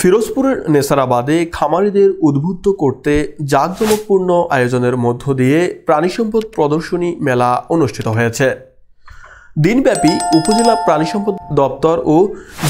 ফিরোজপুরের নেসারাবাদে খামারিদের উদ্বুদ্ধ করতে জাঁকজমকপূর্ণ আয়োজনের মধ্য দিয়ে প্রাণিসম্পদ প্রদর্শনী মেলা অনুষ্ঠিত হয়েছে দিনব্যাপী উপজেলা প্রাণিসম্পদ দপ্তর ও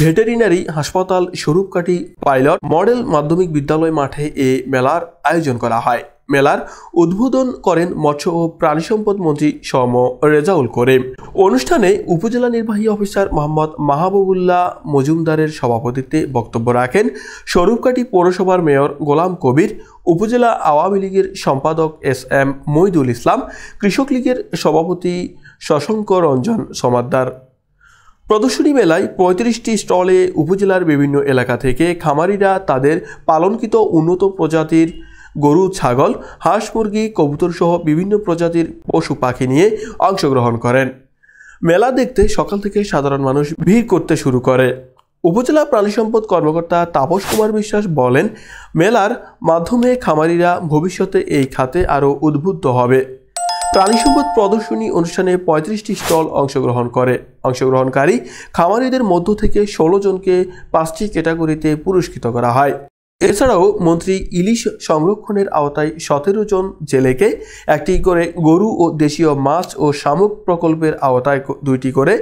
ভেটেরিনারি হাসপাতাল স্বরূপকাঠি পাইলট মডেল মাধ্যমিক বিদ্যালয় মাঠে এ মেলার আয়োজন করা হয় মেলার উদ্বোধন করেন মৎস্য ও প্রাণী সম্পদ মন্ত্রী সম রেজাউল করিম অনুষ্ঠানে উপজেলা নির্বাহী অফিসার মোহাম্মদ মাহবুবুল্লাহ মজুমদারের সভাপতিত্বে বক্তব্য রাখেন স্বরূপকাঠি পৌরসভার মেয়র গোলাম কবির উপজেলা আওয়ামী লীগের সম্পাদক এস এম মইদুল ইসলাম কৃষক লীগের সভাপতি শশঙ্ক রঞ্জন সমাদ্দার প্রদর্শনী মেলায় পঁয়ত্রিশটি স্টলে উপজেলার বিভিন্ন এলাকা থেকে খামারিরা তাদের পালনকৃত উন্নত প্রজাতির গরু ছাগল হাঁস মুরগি কবুতর সহ বিভিন্ন প্রজাতির পশু পাখি নিয়ে অংশগ্রহণ করেন মেলা দেখতে সকাল থেকে সাধারণ মানুষ ভিড় করতে শুরু করে উপজেলা প্রাণী সম্পদ কর্মকর্তা তাপস কুমার বিশ্বাস বলেন মেলার মাধ্যমে খামারিরা ভবিষ্যতে এই খাতে আরও উদ্বুদ্ধ হবে প্রাণী সম্পদ প্রদর্শনী অনুষ্ঠানে পঁয়ত্রিশটি স্টল অংশগ্রহণ করে অংশগ্রহণকারী খামারিদের মধ্য থেকে ষোলো জনকে পাঁচটি ক্যাটাগরিতে পুরস্কৃত করা হয় এছাড়াও মন্ত্রী ইলিশ সংরক্ষণের আওতায় সতেরো জন জেলেকে একটি করে গরু ও দেশীয় মাছ ও শামুক প্রকল্পের আওতায় দুইটি করে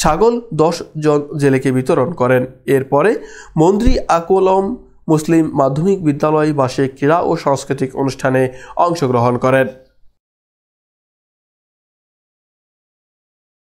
ছাগল দশ জন জেলেকে বিতরণ করেন এরপরে মন্ত্রী আকোলম মুসলিম মাধ্যমিক বিদ্যালয় বাসে ক্রীড়া ও সাংস্কৃতিক অনুষ্ঠানে অংশগ্রহণ করেন